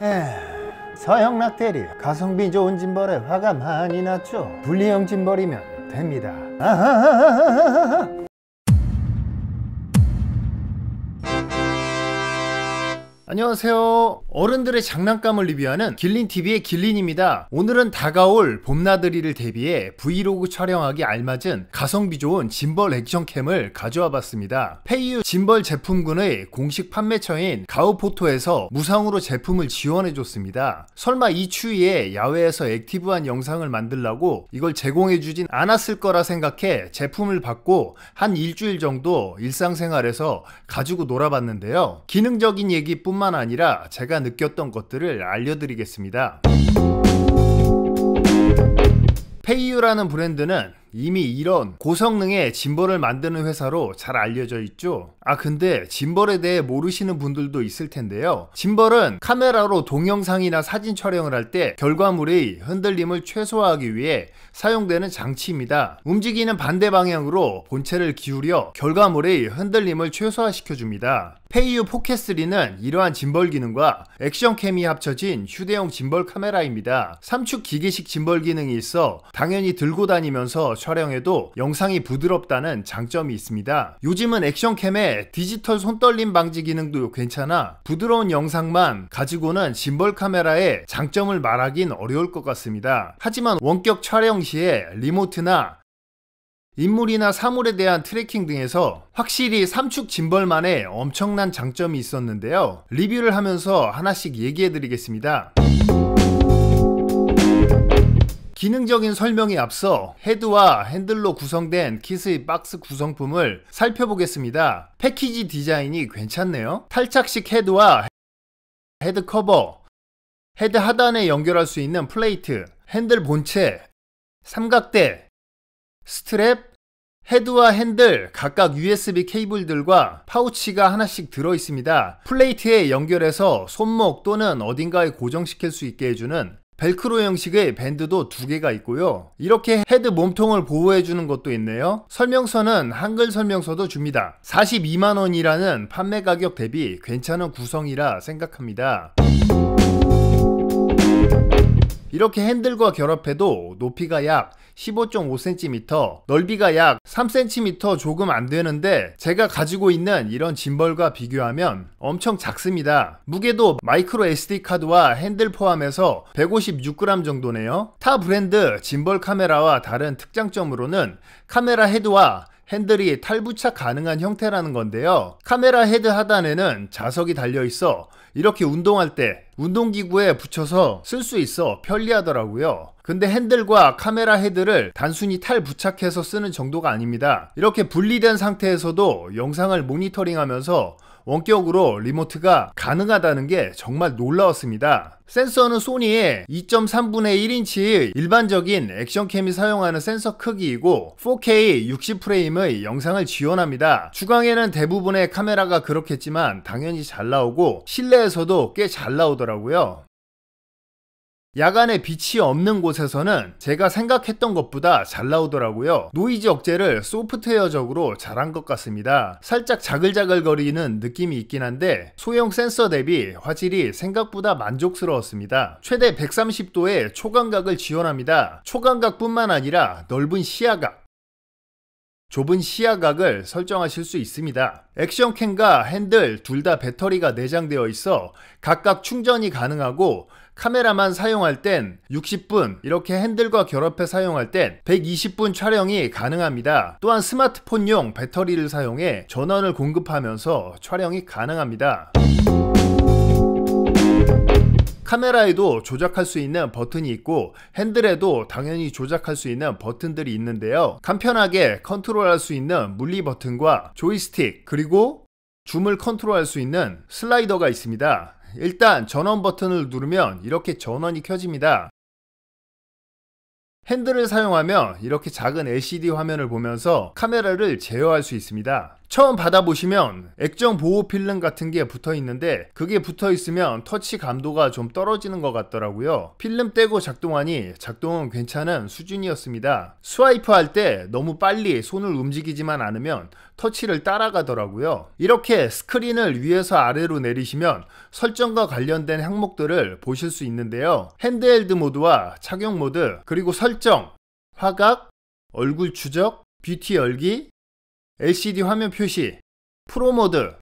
에 예, 서형락 대리 가성비 좋은 짐벌에 화가 많이 났죠 불리형 짐벌이면 됩니다 아하하하하하 안녕하세요 어른들의 장난감을 리뷰하는 길린TV의 길린입니다 오늘은 다가올 봄나들이를 대비해 브이로그 촬영하기 알맞은 가성비 좋은 짐벌 액션캠을 가져와 봤습니다 페이유 짐벌 제품군의 공식 판매처인 가우포토에서 무상으로 제품을 지원해 줬습니다 설마 이 추위에 야외에서 액티브한 영상을 만들라고 이걸 제공해 주진 않았을 거라 생각해 제품을 받고 한 일주일 정도 일상생활에서 가지고 놀아봤는데요 기능적인 얘기뿐만 뿐만 아니라 제가 느꼈던 것들을 알려드리겠습니다. 페이유라는 브랜드는 이미 이런 고성능의 짐벌을 만드는 회사로 잘 알려져 있죠 아 근데 짐벌에 대해 모르시는 분들도 있을 텐데요 짐벌은 카메라로 동영상이나 사진 촬영을 할 때 결과물의 흔들림을 최소화하기 위해 사용되는 장치입니다 움직이는 반대 방향으로 본체를 기울여 결과물의 흔들림을 최소화시켜 줍니다 페이유 포켓3는 이러한 짐벌 기능과 액션 캠이 합쳐진 휴대용 짐벌 카메라입니다. 3축 기계식 짐벌 기능이 있어 당연히 들고 다니면서 촬영해도 영상이 부드럽다는 장점이 있습니다. 요즘은 액션 캠에 디지털 손떨림 방지 기능도 괜찮아 부드러운 영상만 가지고는 짐벌 카메라의 장점을 말하긴 어려울 것 같습니다. 하지만 원격 촬영 시에 리모트나 인물이나 사물에 대한 트래킹 등에서 확실히 삼축 짐벌만의 엄청난 장점이 있었는데요. 리뷰를 하면서 하나씩 얘기해 드리겠습니다. 기능적인 설명에 앞서 헤드와 핸들로 구성된 키스의 박스 구성품을 살펴보겠습니다. 패키지 디자인이 괜찮네요. 탈착식 헤드와 헤드 커버, 헤드 하단에 연결할 수 있는 플레이트, 핸들 본체, 삼각대, 스트랩, 헤드와 핸들, 각각 USB 케이블들과 파우치가 하나씩 들어 있습니다. 플레이트에 연결해서 손목 또는 어딘가에 고정시킬 수 있게 해주는 벨크로 형식의 밴드도 두 개가 있고요. 이렇게 헤드 몸통을 보호해주는 것도 있네요. 설명서는 한글 설명서도 줍니다. 42만원이라는 판매 가격 대비 괜찮은 구성이라 생각합니다. 이렇게 핸들과 결합해도 높이가 약 15.5cm, 넓이가 약 3cm 조금 안 되는데 제가 가지고 있는 이런 짐벌과 비교하면 엄청 작습니다. 무게도 마이크로 SD 카드와 핸들 포함해서 156g 정도네요. 타 브랜드 짐벌 카메라와 다른 특장점으로는 카메라 헤드와 핸들이 탈부착 가능한 형태라는 건데요. 카메라 헤드 하단에는 자석이 달려 있어 이렇게 운동할 때 운동기구에 붙여서 쓸 수 있어 편리하더라고요. 근데 핸들과 카메라 헤드를 단순히 탈 부착해서 쓰는 정도가 아닙니다. 이렇게 분리된 상태에서도 영상을 모니터링하면서 원격으로 리모트가 가능하다는 게 정말 놀라웠습니다. 센서는 소니의 2.3분의 1인치의 일반적인 액션캠이 사용하는 센서 크기이고 4K 60프레임의 영상을 지원합니다. 주광에는 대부분의 카메라가 그렇겠지만 당연히 잘 나오고 실내에서도 꽤 잘 나오더라고요. 야간에 빛이 없는 곳에서는 제가 생각했던 것보다 잘 나오더라고요. 노이즈 억제를 소프트웨어적으로 잘한 것 같습니다. 살짝 자글자글 거리는 느낌이 있긴 한데 소형 센서 대비 화질이 생각보다 만족스러웠습니다. 최대 130도의 초광각을 지원합니다. 초광각뿐만 아니라 넓은 시야각, 좁은 시야각을 설정하실 수 있습니다. 액션캠과 핸들 둘 다 배터리가 내장되어 있어 각각 충전이 가능하고 카메라만 사용할 땐 60분, 이렇게 핸들과 결합해 사용할 땐 120분 촬영이 가능합니다. 또한 스마트폰용 배터리를 사용해 전원을 공급하면서 촬영이 가능합니다. 카메라에도 조작할 수 있는 버튼이 있고 핸들에도 당연히 조작할 수 있는 버튼들이 있는데요. 간편하게 컨트롤할 수 있는 물리 버튼과 조이스틱 그리고 줌을 컨트롤할 수 있는 슬라이더가 있습니다. 일단 전원 버튼을 누르면 이렇게 전원이 켜집니다. 핸들을 사용하면 이렇게 작은 LCD 화면을 보면서 카메라를 제어할 수 있습니다. 처음 받아보시면 액정 보호 필름 같은 게 붙어 있는데 그게 붙어 있으면 터치 감도가 좀 떨어지는 것 같더라고요. 필름 떼고 작동하니 작동은 괜찮은 수준이었습니다. 스와이프 할 때 너무 빨리 손을 움직이지만 않으면 터치를 따라가더라고요. 이렇게 스크린을 위에서 아래로 내리시면 설정과 관련된 항목들을 보실 수 있는데요. 핸드헬드 모드와 착용 모드, 그리고 설정, 화각, 얼굴 추적, 뷰티 열기, LCD 화면 표시, 프로 모드,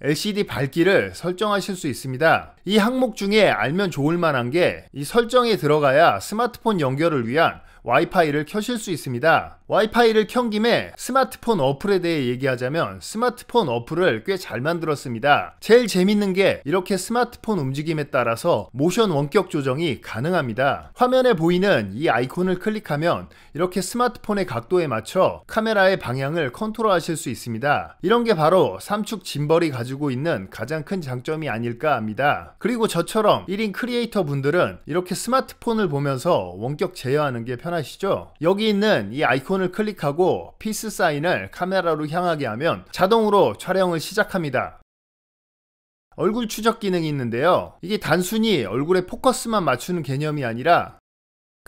LCD 밝기를 설정하실 수 있습니다. 이 항목 중에 알면 좋을 만한 게 이 설정에 들어가야 스마트폰 연결을 위한 와이파이를 켜실 수 있습니다. 와이파이를 켠 김에 스마트폰 어플에 대해 얘기하자면 스마트폰 어플을 꽤 잘 만들었습니다. 제일 재밌는 게 이렇게 스마트폰 움직임에 따라서 모션 원격 조정이 가능합니다. 화면에 보이는 이 아이콘을 클릭하면 이렇게 스마트폰의 각도에 맞춰 카메라의 방향을 컨트롤 하실 수 있습니다. 이런 게 바로 삼축 짐벌이 가지고 있는 가장 큰 장점이 아닐까 합니다. 그리고 저처럼 1인 크리에이터 분들은 이렇게 스마트폰을 보면서 원격 제어하는 게 편합니다. 편시죠 여기 있는 이 아이콘을 클릭하고 피스 사인을 카메라로 향하게 하면 자동으로 촬영을 시작합니다. 얼굴 추적 기능이 있는데요. 이게 단순히 얼굴에 포커스만 맞추는 개념이 아니라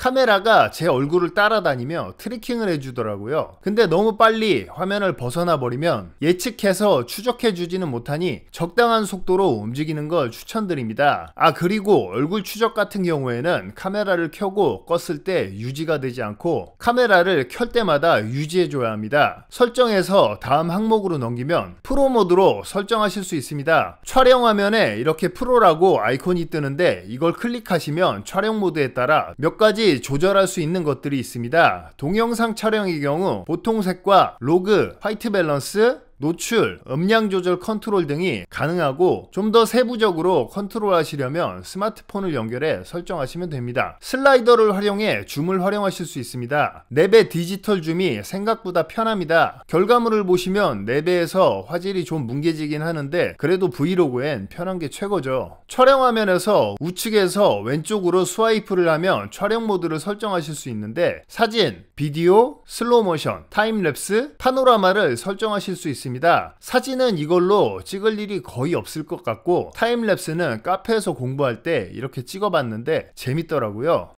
카메라가 제 얼굴을 따라다니며 트리킹을 해주더라고요. 근데 너무 빨리 화면을 벗어나버리면 예측해서 추적해주지는 못하니 적당한 속도로 움직이는 걸 추천드립니다. 아 그리고 얼굴 추적 같은 경우에는 카메라를 켜고 껐을 때 유지가 되지 않고 카메라를 켤 때마다 유지해줘야 합니다. 설정에서 다음 항목으로 넘기면 프로 모드로 설정하실 수 있습니다. 촬영 화면에 이렇게 프로라고 아이콘이 뜨는데 이걸 클릭하시면 촬영 모드에 따라 몇 가지 조절할 수 있는 것들이 있습니다. 동영상 촬영의 경우 보통 색과 로그, 화이트 밸런스, 노출, 음량 조절 컨트롤 등이 가능하고 좀 더 세부적으로 컨트롤 하시려면 스마트폰을 연결해 설정하시면 됩니다. 슬라이더를 활용해 줌을 활용하실 수 있습니다. 네배 디지털 줌이 생각보다 편합니다. 결과물을 보시면 네배에서 화질이 좀 뭉개지긴 하는데 그래도 브이로그엔 편한 게 최고죠. 촬영 화면에서 우측에서 왼쪽으로 스와이프를 하면 촬영 모드를 설정하실 수 있는데 사진, 비디오, 슬로우 모션, 타임랩스, 파노라마를 설정하실 수 있습니다. 있습니다. 사진은 이걸로 찍을 일이 거의 없을 것 같고 타임랩스는 카페에서 공부할 때 이렇게 찍어봤는데 재밌더라고요.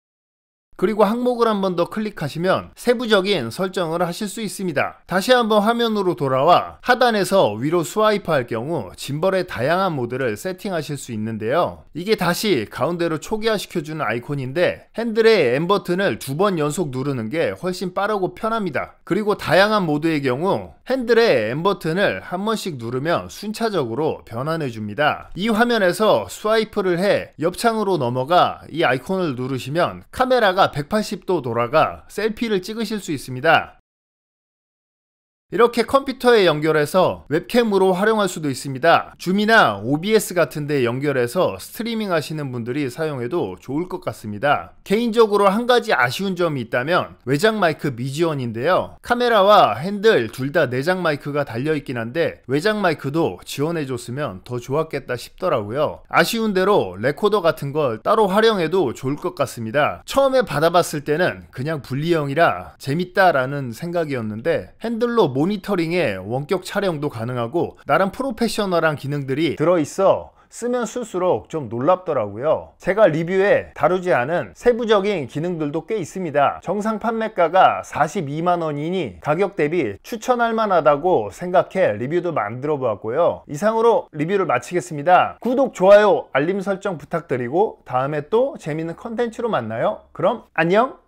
그리고 항목을 한 번 더 클릭하시면 세부적인 설정을 하실 수 있습니다. 다시 한번 화면으로 돌아와 하단에서 위로 스와이프할 경우 짐벌의 다양한 모드를 세팅하실 수 있는데요. 이게 다시 가운데로 초기화시켜주는 아이콘인데 핸들의 M 버튼을 두 번 연속 누르는 게 훨씬 빠르고 편합니다. 그리고 다양한 모드의 경우 핸들의 M 버튼을 한 번씩 누르면 순차적으로 변환해 줍니다. 이 화면에서 스와이프를 해 옆창으로 넘어가 이 아이콘을 누르시면 카메라가 180도 돌아가 셀피를 찍으실 수 있습니다. 이렇게 컴퓨터에 연결해서 웹캠으로 활용할 수도 있습니다. 줌이나 OBS 같은 데 연결해서 스트리밍 하시는 분들이 사용해도 좋을 것 같습니다. 개인적으로 한 가지 아쉬운 점이 있다면 외장 마이크 미지원인데요. 카메라와 핸들 둘 다 내장 마이크가 달려있긴 한데 외장 마이크도 지원해줬으면 더 좋았겠다 싶더라고요. 아쉬운 대로 레코더 같은 걸 따로 활용해도 좋을 것 같습니다. 처음에 받아봤을 때는 그냥 분리형이라 재밌다라는 생각이었는데 핸들로 모 모니터링에 원격 촬영도 가능하고 나름 프로페셔널한 기능들이 들어있어 쓰면 쓸수록 좀 놀랍더라고요 제가 리뷰에 다루지 않은 세부적인 기능들도 꽤 있습니다 정상 판매가가 42만원이니 가격 대비 추천할 만하다고 생각해 리뷰도 만들어 보았고요 이상으로 리뷰를 마치겠습니다 구독, 좋아요, 알림 설정 부탁드리고 다음에 또 재밌는 컨텐츠로 만나요 그럼 안녕